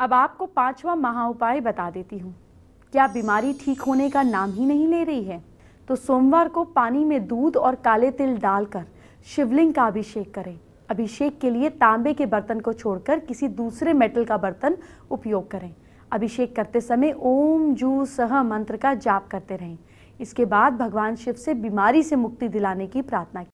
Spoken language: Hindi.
अब आपको पांचवा महा उपाय बता देती हूँ क्या बीमारी ठीक होने का नाम ही नहीं ले रही है तो सोमवार को पानी में दूध और काले तिल डालकर शिवलिंग का अभिषेक करें अभिषेक के लिए तांबे के बर्तन को छोड़कर किसी दूसरे मेटल का बर्तन उपयोग करें अभिषेक करते समय ओम जू सह मंत्र का जाप करते रहें इसके बाद भगवान शिव से बीमारी से मुक्ति दिलाने की प्रार्थना